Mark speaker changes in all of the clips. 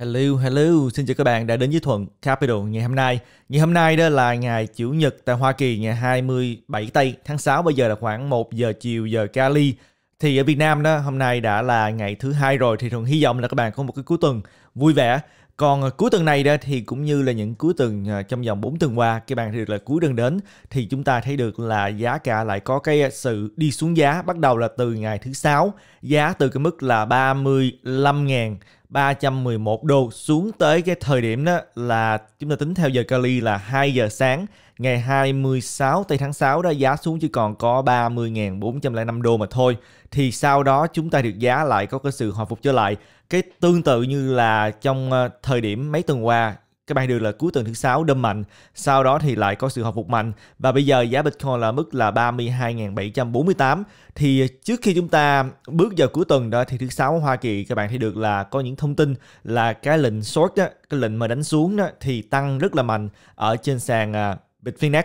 Speaker 1: Hello, hello, xin chào các bạn đã đến với Thuận Capital ngày hôm nay. Ngày hôm nay đó là ngày Chủ nhật tại Hoa Kỳ ngày 27 tây tháng 6 bây giờ là khoảng 1 giờ chiều giờ Cali. Thì ở Việt Nam đó hôm nay đã là ngày thứ hai rồi thì Thuận hy vọng là các bạn có một cái cuối tuần vui vẻ. Còn à, cuối tuần này đó thì cũng như là những cuối tuần à, trong vòng 4 tuần qua các bạn thì được là cuối tuần đến thì chúng ta thấy được là giá cả lại có cái sự đi xuống giá bắt đầu là từ ngày thứ sáu giá từ cái mức là 35.000 311 đô xuống tới cái thời điểm đó là chúng ta tính theo giờ Cali là 2 giờ sáng ngày 26 tây tháng 6 đó giá xuống chỉ còn có 30.405 đô mà thôi thì sau đó chúng ta được giá lại có cái sự hồi phục trở lại cái tương tự như là trong ờ, thời điểm mấy tuần qua cái bay được là cuối tuần thứ sáu đâm mạnh, sau đó thì lại có sự hồi phục mạnh và bây giờ giá Bitcoin là mức là 32.748 thì trước khi chúng ta bước vào cuối tuần đó thì thứ sáu Hoa Kỳ các bạn thấy được là có những thông tin là cái lệnh short đó, cái lệnh mà đánh xuống đó thì tăng rất là mạnh ở trên sàn à, Bitfinex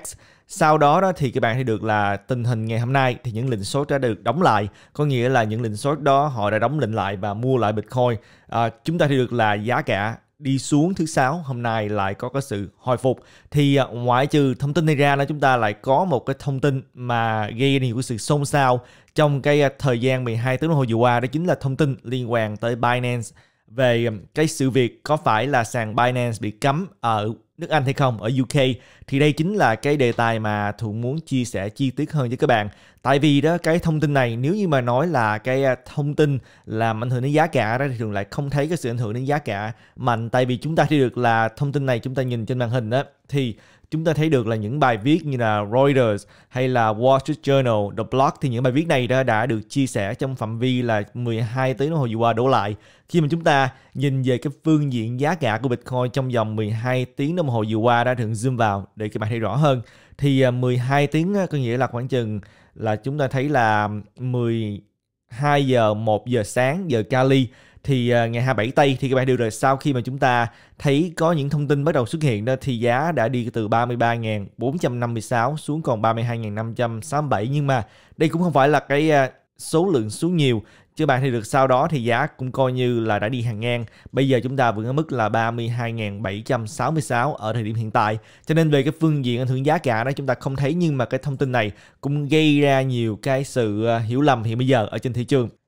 Speaker 1: sau đó đó thì các bạn thấy được là tình hình ngày hôm nay thì những lệnh short đã được đóng lại, có nghĩa là những lệnh short đó họ đã đóng lệnh lại và mua lại Bitcoin. À, chúng ta thấy được là giá cả đi xuống thứ sáu hôm nay lại có cái sự hồi phục thì à, ngoại trừ thông tin này ra là chúng ta lại có một cái thông tin mà gây ra nhiều sự xôn xao trong cái à, thời gian 12 tiếng đồng hồ vừa qua đó chính là thông tin liên quan tới Binance về à, cái sự việc có phải là sàn Binance bị cấm ở nước Anh hay không ở UK thì đây chính là cái đề tài mà Thuận muốn chia sẻ chi tiết hơn với các bạn. Tại vì đó cái thông tin này nếu như mà nói là cái à, thông tin làm ảnh hưởng đến giá cả đó thì thường lại không thấy cái sự ảnh hưởng đến giá cả mạnh tại vì chúng ta thấy được là thông tin này chúng ta nhìn trên màn hình đó thì chúng ta thấy được là những bài viết như là Reuters hay là Wall Street Journal, The Block thì những bài viết này đã, đã được chia sẻ trong phạm vi là 12 tiếng đồng hồ vừa qua đổ lại. Khi mà chúng ta nhìn về cái phương diện giá cả của Bitcoin trong vòng 12 tiếng đồng hồ vừa qua đã thường zoom vào để các bạn thấy rõ hơn thì 12 à, tiếng có nghĩa là khoảng chừng là chúng ta thấy là 12 giờ 1 giờ sáng giờ Cali thì uh, ngày 27 Tây thì các bạn đều rồi sau khi mà chúng ta thấy có những thông tin bắt đầu xuất hiện đó thì giá đã đi từ 33.456 xuống còn 32.567 nhưng mà đây cũng không phải là cái à, số lượng xuống nhiều chứ bạn thì được sau đó thì giá cũng coi như là đã đi hàng ngang bây giờ chúng ta vẫn ở mức là 32.766 ở thời điểm hiện tại cho nên về cái phương diện ảnh hưởng giá cả đó chúng ta không thấy nhưng mà cái thông tin này cũng gây ra nhiều cái sự à, hiểu lầm hiện bây giờ ở trên thị trường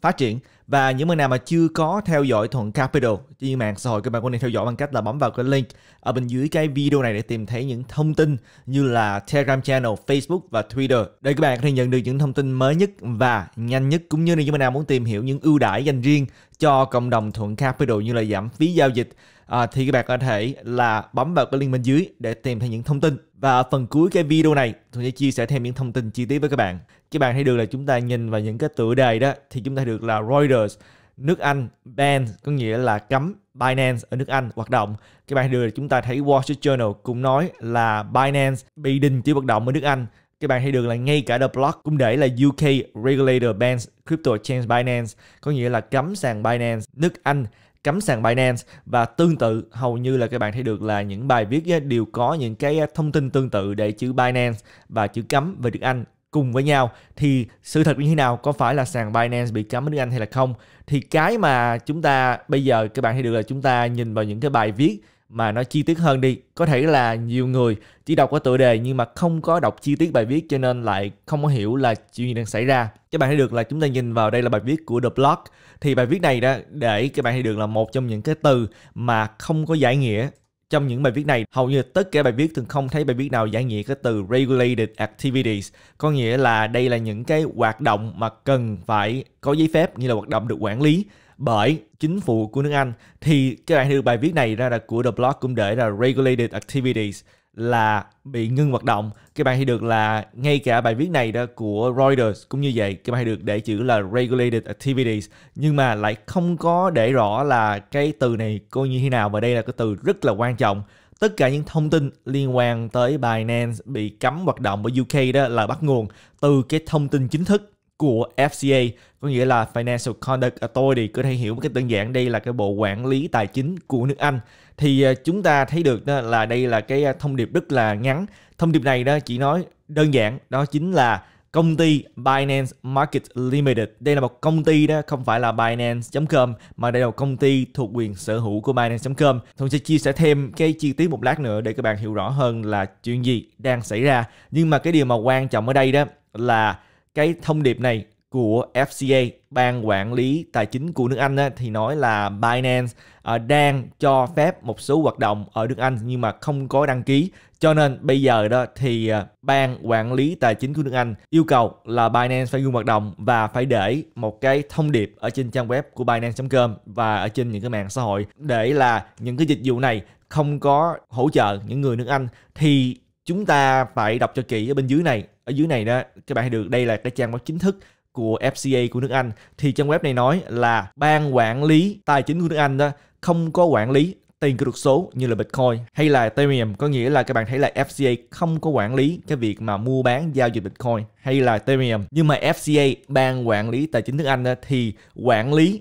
Speaker 1: phát triển và những bạn nào mà chưa có theo dõi Thuận Capital trên mạng xã hội các bạn có thể theo dõi bằng cách là bấm vào cái link ở bên dưới cái video này để tìm thấy những thông tin như là Telegram channel, Facebook và Twitter để các bạn có thể nhận được những thông tin mới nhất và nhanh nhất cũng như là những bạn nào muốn tìm hiểu những ưu đãi dành riêng cho cộng đồng Thuận Capital như là giảm phí giao dịch à, thì các bạn có thể là bấm vào cái link bên dưới để tìm thấy những thông tin. Và ở phần cuối cái video này, tôi sẽ chia sẻ thêm những thông tin chi tiết với các bạn. Các bạn thấy được là chúng ta nhìn vào những cái tựa đề đó thì chúng ta được là Reuters nước Anh ban có nghĩa là cấm Binance ở nước Anh hoạt động. Các bạn được là chúng ta thấy Wall Street Journal cũng nói là Binance bị đình chỉ hoạt động ở nước Anh. Các bạn thấy được là ngay cả The Block cũng để là UK Regulator bans Crypto Exchange Binance, có nghĩa là cấm sàn Binance nước Anh cấm sàn Binance và tương tự hầu như là các bạn thấy được là những bài viết đều có những cái thông tin tương tự để chữ Binance và chữ cấm về tiếng Anh cùng với nhau thì sự thật như thế nào có phải là sàn Binance bị cấm ở nước Anh hay là không thì cái mà chúng ta bây giờ các bạn thấy được là chúng ta nhìn vào những cái bài viết mà nó chi tiết hơn đi có thể là nhiều người chỉ đọc qua tựa đề nhưng mà không có đọc chi tiết bài viết cho nên lại không có hiểu là chuyện gì đang xảy ra các bạn thấy được là chúng ta nhìn vào đây là bài viết của The Block thì bài viết này đó để các bạn thấy được là một trong những cái từ mà không có giải nghĩa trong những bài viết này hầu như tất cả bài viết thường không thấy bài viết nào giải nghĩa cái từ regulated activities có nghĩa là đây là những cái hoạt động mà cần phải có giấy phép như là hoạt động được quản lý bởi chính phủ của nước Anh thì các bạn được bài viết này ra là của The Blog cũng để là regulated activities là bị ngưng hoạt động các bạn thấy được là ngay cả bài viết này đó của Reuters cũng như vậy các bạn thấy được để chữ là regulated activities nhưng mà lại không có để rõ là cái từ này coi như thế nào và đây là cái từ rất là quan trọng tất cả những thông tin liên quan tới Binance bị cấm hoạt động ở UK đó là bắt nguồn từ cái thông tin chính thức của FCA có nghĩa là Financial Conduct Authority có thể hiểu một cái đơn giản đây là cái bộ quản lý tài chính của nước Anh thì à, chúng ta thấy được đó là đây là cái à, thông điệp rất là ngắn thông điệp này đó chỉ nói đơn giản đó chính là công ty Binance Market Limited. Đây là một công ty đó, không phải là Binance.com mà đây là một công ty thuộc quyền sở hữu của Binance.com. Tôi sẽ chia sẻ thêm cái chi tiết một lát nữa để các bạn hiểu rõ hơn là chuyện gì đang xảy ra. Nhưng mà cái điều mà quan trọng ở đây đó là cái thông điệp này của FCA, ban quản lý tài chính của nước Anh thì nói là Binance à, đang cho phép một số hoạt động ở nước Anh nhưng mà không có đăng ký. Cho nên bây giờ đó thì à, ban quản lý tài chính của nước Anh yêu cầu là Binance phải ngừng hoạt động và phải để một cái thông điệp ở trên trang web của Binance.com và ở trên những cái mạng xã hội để là những cái dịch vụ này không có hỗ trợ những người nước Anh thì chúng ta phải đọc cho kỹ ở bên dưới này ở dưới này đó các bạn được đây là cái trang báo chính thức của FCA của nước Anh thì trang web này nói là ban quản lý tài chính của nước Anh đó không có quản lý tiền kỹ thuật số như là Bitcoin hay là Ethereum có nghĩa là các bạn thấy là FCA không có quản lý cái việc mà mua bán giao dịch Bitcoin hay là Ethereum nhưng mà FCA ban quản lý tài chính nước Anh đó, thì quản lý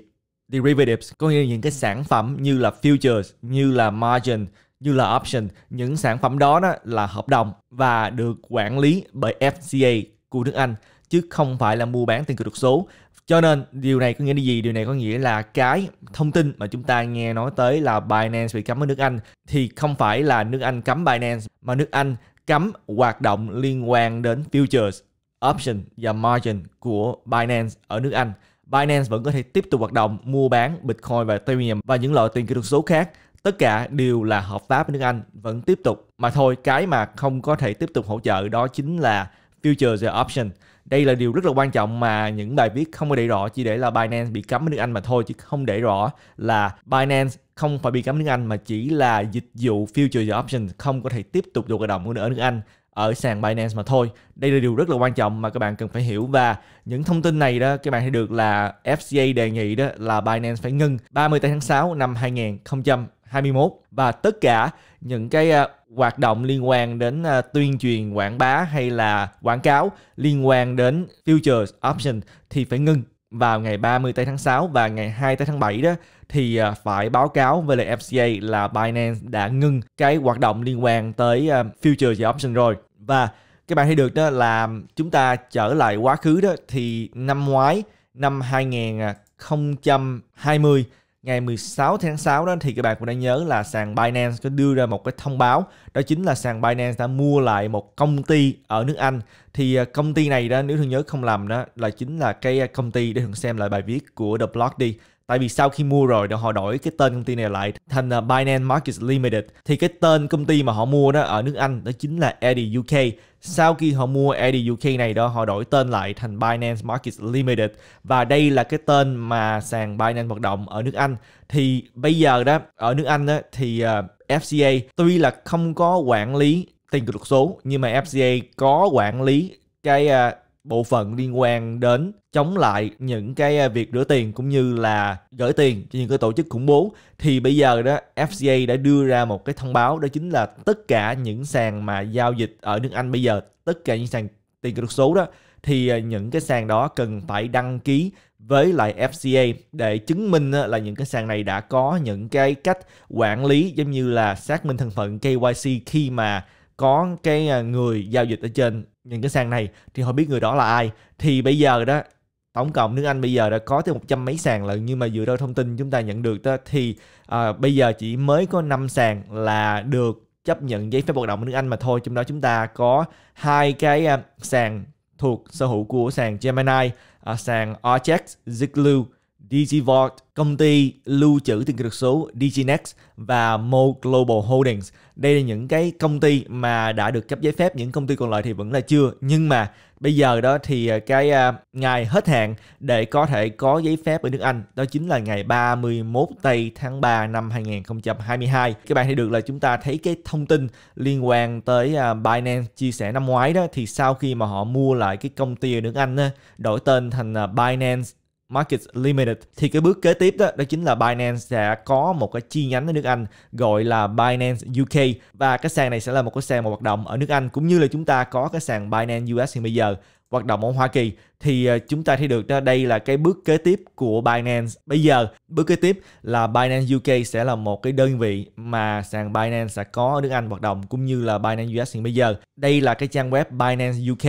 Speaker 1: derivatives có nghĩa là những cái sản phẩm như là futures như là margin như là option những sản phẩm đó, đó là hợp đồng và được quản lý bởi FCA của nước Anh chứ không phải là mua bán tiền kỹ thuật số cho nên điều này có nghĩa là gì điều này có nghĩa là cái thông tin mà chúng ta nghe nói tới là Binance bị cấm ở nước Anh thì không phải là nước Anh cấm Binance mà nước Anh cấm hoạt động liên quan đến futures option và margin của Binance ở nước Anh Binance vẫn có thể tiếp tục hoạt động mua bán Bitcoin và Ethereum và những loại tiền kỹ thuật số khác tất cả đều là hợp pháp ở nước Anh vẫn tiếp tục mà thôi cái mà không có thể tiếp tục hỗ trợ đó chính là futures option đây là điều rất là quan trọng mà những bài viết không có để rõ chỉ để là Binance bị cấm ở nước Anh mà thôi chứ không để rõ là Binance không phải bị cấm nước Anh mà chỉ là dịch vụ futures option không có thể tiếp tục được hoạt động ở nước Anh ở sàn Binance mà thôi. Đây là điều rất là quan trọng mà các bạn cần phải hiểu và những thông tin này đó các bạn thấy được là FCA đề nghị đó là Binance phải ngưng 30 tháng 6 năm 2000 2021 và tất cả những cái à, hoạt động liên quan đến à, tuyên truyền quảng bá hay là quảng cáo liên quan đến futures option thì phải ngưng vào ngày 30 tới tháng 6 và ngày 2 tới tháng 7 đó thì à, phải báo cáo với lại FCA là Binance đã ngưng cái hoạt động liên quan tới futures và option rồi và các bạn thấy được đó là chúng ta trở lại quá khứ đó thì năm ngoái năm 2020 ngày 16 tháng 6 đó thì các bạn cũng đã nhớ là sàn Binance có đưa ra một cái thông báo đó chính là sàn Binance đã mua lại một công ty ở nước Anh thì à, công ty này đó nếu thường nhớ không lầm đó là chính là cái à, công ty để thường xem lại bài viết của The Block đi tại vì sau khi mua rồi họ đổi cái tên công ty này lại thành à, Binance Markets Limited thì cái tên công ty mà họ mua đó ở nước Anh đó chính là Eddy UK sau khi họ mua Eddy UK này đó họ đổi tên lại thành Binance Markets Limited và đây là cái tên mà sàn Binance hoạt động ở nước Anh thì bây giờ đó ở nước Anh đó, thì à, FCA tuy là không có quản lý tiền kỹ thuật số nhưng mà FCA có quản lý cái à, bộ phận liên quan đến chống lại những cái à, việc rửa tiền cũng như là gửi tiền cho những cái tổ chức khủng bố thì bây giờ đó FCA đã đưa ra một cái thông báo đó chính là tất cả những sàn mà giao dịch ở nước Anh bây giờ tất cả những sàn tiền kỹ thuật số đó thì à, những cái sàn đó cần phải đăng ký với lại FCA để chứng minh là những cái sàn này đã có những cái cách quản lý giống như là xác minh thân phận KYC khi mà có cái à, người giao dịch ở trên những cái sàn này thì họ biết người đó là ai thì bây giờ đó tổng cộng nước Anh bây giờ đã có tới một trăm mấy sàn lận nhưng mà dựa theo thông tin chúng ta nhận được đó thì à, bây giờ chỉ mới có 5 sàn là được chấp nhận giấy phép hoạt động ở nước Anh mà thôi trong đó chúng ta có hai cái à, sàn thuộc sở hữu của sàn Gemini, à, sàn Archex, Ziglu DigiVolt, công ty lưu trữ tiền kỹ thuật số DigiNext và Mo Global Holdings. Đây là những cái công ty mà đã được cấp giấy phép, những công ty còn lại thì vẫn là chưa. Nhưng mà bây giờ đó thì à, cái à, ngày hết hạn để có thể có giấy phép ở nước Anh đó chính là ngày 31 tây tháng 3 năm 2022. Các bạn thấy được là chúng ta thấy cái thông tin liên quan tới à, Binance chia sẻ năm ngoái đó thì sau khi mà họ mua lại cái công ty ở nước Anh đó, đổi tên thành Binance Market Limited thì cái bước kế tiếp đó đó chính là Binance sẽ có một cái chi nhánh ở nước Anh gọi là Binance UK và cái sàn này sẽ là một cái sàn mà hoạt động ở nước Anh cũng như là chúng ta có cái sàn Binance US hiện bây giờ hoạt động ở Hoa Kỳ thì ờ, chúng ta thấy được đó đây là cái bước kế tiếp của Binance. Bây giờ bước kế tiếp là Binance UK sẽ là một cái đơn vị mà sàn Binance sẽ có ở nước Anh hoạt động cũng như là Binance US hiện bây giờ. Đây là cái trang web Binance UK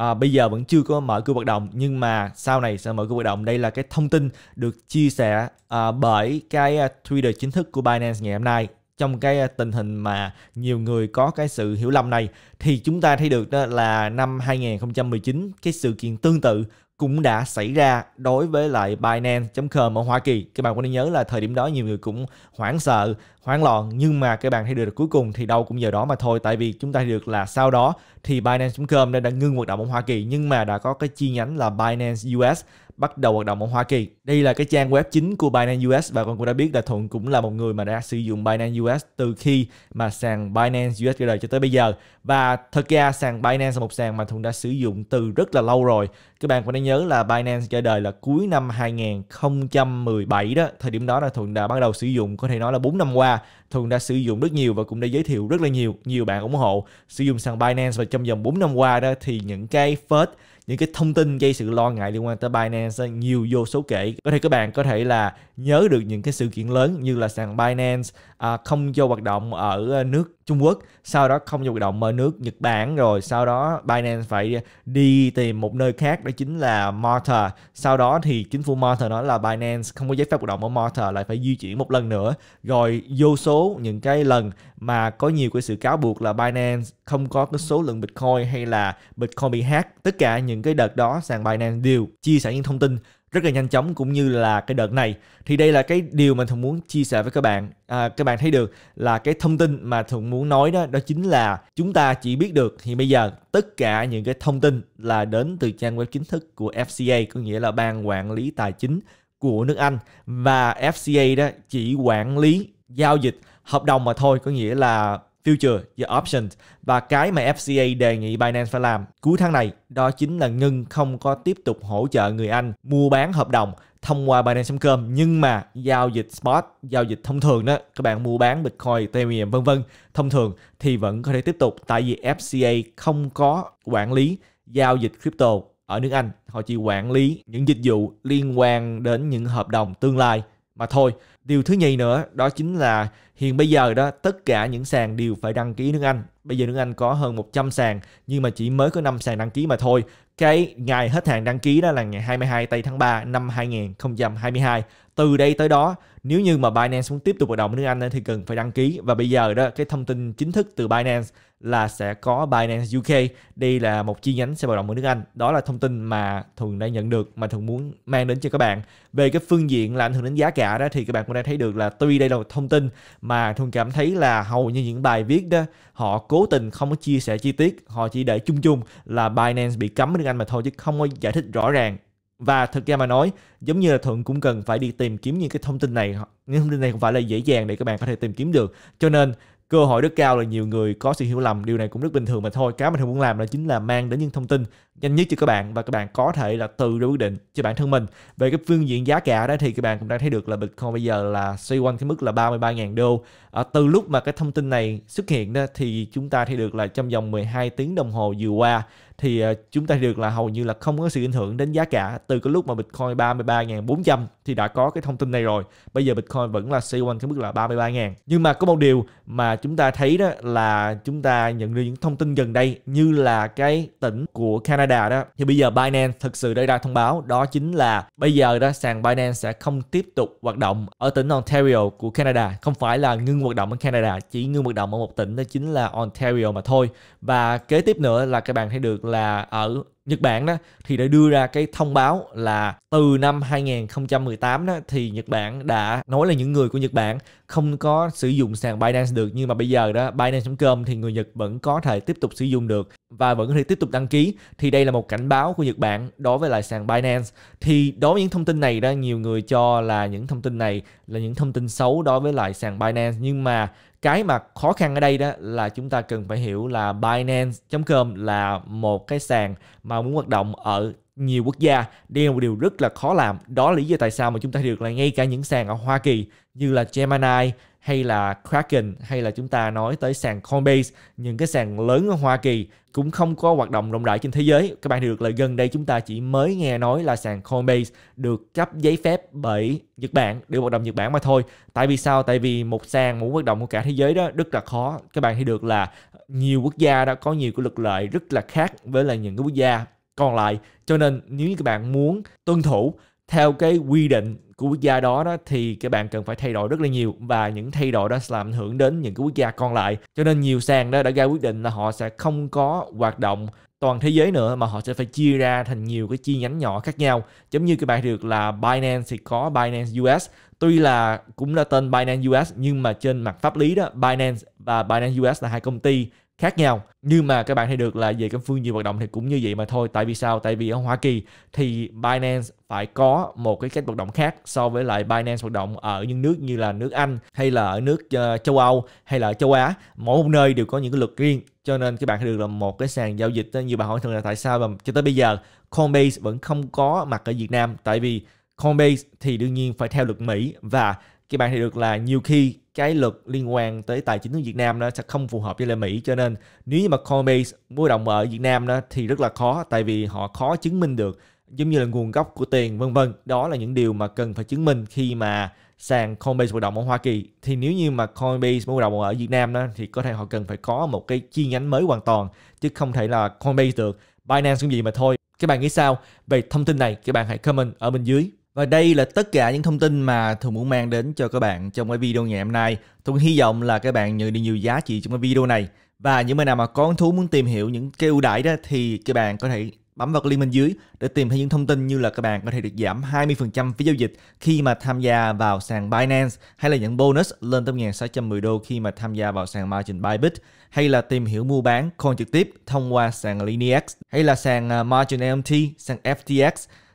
Speaker 1: à, bây giờ vẫn chưa có mở cửa hoạt động nhưng mà sau này sẽ mở cửa hoạt động đây là cái thông tin được chia sẻ à, bởi cái à, Twitter chính thức của Binance ngày hôm nay trong cái à, tình hình mà nhiều người có cái sự hiểu lầm này thì chúng ta thấy được đó là năm 2019 cái sự kiện tương tự cũng đã xảy ra đối với lại Binance.com ở Hoa Kỳ. Các bạn có nên nhớ là thời điểm đó nhiều người cũng hoảng sợ, hoảng loạn nhưng mà các bạn thấy được cuối cùng thì đâu cũng giờ đó mà thôi tại vì chúng ta được là sau đó thì Binance.com đã, đã ngưng hoạt động ở Hoa Kỳ nhưng mà đã có cái chi nhánh là Binance US bắt đầu hoạt động ở Hoa Kỳ. Đây là cái trang web chính của Binance US và con cũng đã biết là Thuận cũng là một người mà đã sử dụng Binance US từ khi mà sàn Binance US ra đời cho tới bây giờ. Và thật ra sàn Binance là một sàn mà Thuận đã sử dụng từ rất là lâu rồi. Các bạn cũng đã nhớ là Binance ra đời là cuối năm 2017 đó. Thời điểm đó là Thuận đã bắt đầu sử dụng có thể nói là 4 năm qua thường đã sử dụng rất nhiều và cũng đã giới thiệu rất là nhiều, nhiều bạn ủng hộ sử dụng sàn Binance và trong vòng 4 năm qua đó thì những cái phết những cái thông tin gây sự lo ngại liên quan tới Binance nhiều vô số kể. Có thể các bạn có thể là nhớ được những cái sự kiện lớn như là sàn Binance à, không vô hoạt động ở ờ, nước Trung Quốc sau đó không vô hoạt động ở nước Nhật Bản rồi sau đó Binance phải đi tìm một nơi khác đó chính là Malta sau đó thì chính phủ Malta nói là Binance không có giấy phép hoạt động ở Malta lại phải di chuyển một lần nữa rồi vô số những cái lần mà có nhiều cái sự cáo buộc là Binance không có cái số lượng Bitcoin hay là Bitcoin bị hack tất cả những cái đợt đó sàn Binance đều chia sẻ những thông tin rất là nhanh chóng cũng như là cái đợt này thì đây là cái điều mà thường muốn chia sẻ với các bạn à, các bạn thấy được là cái thông tin mà thường muốn nói đó đó chính là chúng ta chỉ biết được thì bây giờ tất cả những cái thông tin là đến từ trang web chính thức của FCA có nghĩa là ban quản lý tài chính của nước Anh và FCA đó chỉ quản lý giao dịch hợp đồng mà thôi có nghĩa là future và options và cái mà FCA đề nghị Binance phải làm cuối tháng này đó chính là ngưng không có tiếp tục hỗ trợ người Anh mua bán hợp đồng thông qua Binance.com nhưng mà giao dịch spot, giao dịch thông thường đó các bạn mua bán Bitcoin, Ethereum vân vân thông thường thì vẫn có thể tiếp tục tại vì FCA không có quản lý giao dịch crypto ở nước Anh họ chỉ quản lý những dịch vụ liên quan đến những hợp đồng tương lai mà thôi. Điều thứ nhì nữa đó chính là hiện bây giờ đó tất cả những sàn đều phải đăng ký nước Anh. Bây giờ nước Anh có hơn 100 sàn nhưng mà chỉ mới có 5 sàn đăng ký mà thôi cái ngày hết hạn đăng ký đó là ngày 22 tây tháng 3 năm 2022 từ đây tới đó nếu như mà Binance muốn tiếp tục hoạt động ở nước Anh thì cần phải đăng ký và bây giờ đó cái thông tin chính thức từ Binance là sẽ có Binance UK đây là một chi nhánh sẽ hoạt động ở nước Anh đó là thông tin mà thường đã nhận được mà thường muốn mang đến cho các bạn về cái phương diện là ảnh hưởng đến giá cả đó thì các bạn cũng đã thấy được là tuy đây là một thông tin mà thường cảm thấy là hầu như những bài viết đó họ cố tình không có chia sẻ chi tiết họ chỉ để chung chung là Binance bị cấm ở nước nhanh mà thôi chứ không có giải thích rõ ràng và thực ra mà nói giống như là thuận cũng cần phải đi tìm kiếm những cái thông tin này những thông tin này không phải là dễ dàng để các bạn có thể tìm kiếm được cho nên cơ hội rất cao là nhiều người có sự hiểu lầm điều này cũng rất bình thường mà thôi cái mà thuận muốn làm là chính là mang đến những thông tin nhanh nhất cho các bạn và các bạn có thể là tự ra quyết định cho bản thân mình về cái phương diện giá cả đó thì các bạn cũng đang thấy được là Bitcoin bây giờ là xoay quanh cái mức là 33.000 đô à, từ lúc mà cái thông tin này xuất hiện đó thì chúng ta thấy được là trong vòng 12 tiếng đồng hồ vừa qua thì ờ, chúng ta thấy được là hầu như là không có sự ảnh hưởng đến giá cả từ cái lúc mà Bitcoin 33.400 thì đã có cái thông tin này rồi bây giờ Bitcoin vẫn là xoay quanh cái mức là 33.000 nhưng mà có một điều mà chúng ta thấy đó là chúng ta nhận được những thông tin gần đây như là cái tỉnh của Canada Canada đó thì bây giờ Binance thực sự đã ra thông báo đó chính là bây giờ đó sàn Binance sẽ không tiếp tục hoạt động ở tỉnh Ontario của Canada không phải là ngưng hoạt động ở Canada chỉ ngưng hoạt động ở một tỉnh đó chính là Ontario mà thôi và kế tiếp nữa là các bạn thấy được là ở Nhật Bản đó thì đã đưa ra cái thông báo là từ năm 2018 đó thì Nhật Bản đã nói là những người của Nhật Bản không có sử dụng sàn Binance được nhưng mà bây giờ đó Binance.com thì người Nhật vẫn có thể tiếp tục sử dụng được và vẫn có thể tiếp tục đăng ký thì đây là một cảnh báo của Nhật Bản đối với lại sàn Binance thì đối với những thông tin này đó nhiều người cho là những thông tin này là những thông tin xấu đối với lại sàn Binance nhưng mà cái mà khó khăn ở đây đó là chúng ta cần phải hiểu là Binance.com là một cái sàn mà muốn hoạt động ở nhiều quốc gia đây là một điều rất là khó làm đó là lý do tại sao mà chúng ta được là ngay cả những sàn ở Hoa Kỳ như là Gemini hay là Kraken hay là chúng ta nói tới sàn Coinbase những cái sàn lớn ở Hoa Kỳ cũng không có hoạt động rộng rãi trên thế giới các bạn được là gần đây chúng ta chỉ mới nghe nói là sàn Coinbase được cấp giấy phép bởi Nhật Bản để hoạt động Nhật Bản mà thôi tại vì sao tại vì một sàn muốn hoạt động của cả thế giới đó rất là khó các bạn thấy được là nhiều quốc gia đã có nhiều cái luật lệ rất là khác với là những cái quốc gia còn lại cho nên nếu như các bạn muốn tuân thủ theo cái quy định của quốc gia đó, đó thì các bạn cần phải thay đổi rất là nhiều và những thay đổi đó sẽ làm ảnh hưởng đến những cái quốc gia còn lại cho nên nhiều sàn đó đã ra quyết định là họ sẽ không có hoạt động toàn thế giới nữa mà họ sẽ phải chia ra thành nhiều cái chi nhánh nhỏ khác nhau giống như các bạn được là Binance thì có Binance US tuy là cũng là tên Binance US nhưng mà trên mặt pháp lý đó Binance và Binance US là hai công ty khác nhau nhưng mà các bạn thấy được là về cái phương diện hoạt động thì cũng như vậy mà thôi tại vì sao tại vì ở Hoa Kỳ thì Binance phải có một cái cách hoạt động khác so với lại Binance hoạt động ở những nước như là nước Anh hay là ở nước ờ, châu Âu hay là ở châu Á mỗi một nơi đều có những cái luật riêng cho nên các bạn thấy được là một cái sàn giao dịch như bạn hỏi thường là tại sao mà cho tới bây giờ Coinbase vẫn không có mặt ở Việt Nam tại vì Coinbase thì đương nhiên phải theo luật Mỹ và các bạn thấy được là nhiều khi cái luật liên quan tới tài chính của Việt Nam nó sẽ không phù hợp với lại Mỹ cho nên nếu như mà Coinbase mua đồng ở Việt Nam đó thì rất là khó tại vì họ khó chứng minh được giống như là nguồn gốc của tiền vân vân đó là những điều mà cần phải chứng minh khi mà sàn Coinbase hoạt động ở Hoa Kỳ thì nếu như mà Coinbase mua động ở Việt Nam đó thì có thể họ cần phải có một cái chi nhánh mới hoàn toàn chứ không thể là Coinbase được Binance cũng gì mà thôi các bạn nghĩ sao về thông tin này các bạn hãy comment ở bên dưới và đây là tất cả những thông tin mà thùng muốn mang đến cho các bạn trong cái video ngày hôm nay. thùng hy vọng là các bạn nhận được nhiều giá trị trong cái video này. Và những bạn nào mà có hứng thú muốn tìm hiểu những cái ưu đãi đó thì các bạn có thể bấm vào cái link bên dưới để tìm thấy những thông tin như là các bạn có thể được giảm 20% phí giao dịch khi mà tham gia vào sàn Binance hay là những bonus lên tới 1.610 đô khi mà tham gia vào sàn margin Bybit hay là tìm hiểu mua bán coin trực tiếp thông qua sàn Linex hay là sàn à, margin LMT, sàn FTX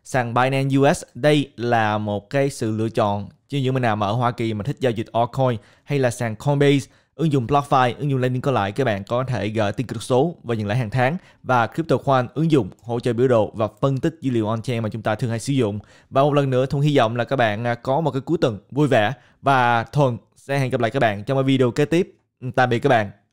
Speaker 1: sàn Binance US đây là một cái sự lựa chọn cho những bạn nào mà ở Hoa Kỳ mà thích giao dịch altcoin hay là sàn Coinbase ứng dụng BlockFi, ứng dụng Lightning có lãi các bạn có thể gửi tiền cực số và nhận lãi hàng tháng và CryptoQuant ứng dụng hỗ trợ biểu đồ và phân tích dữ liệu on-chain mà chúng ta thường hay sử dụng. Và một lần nữa Thuận hy vọng là các bạn à, có một cái cuối tuần vui vẻ và Thuận sẽ hẹn gặp lại các bạn trong video kế tiếp. Tạm biệt các bạn.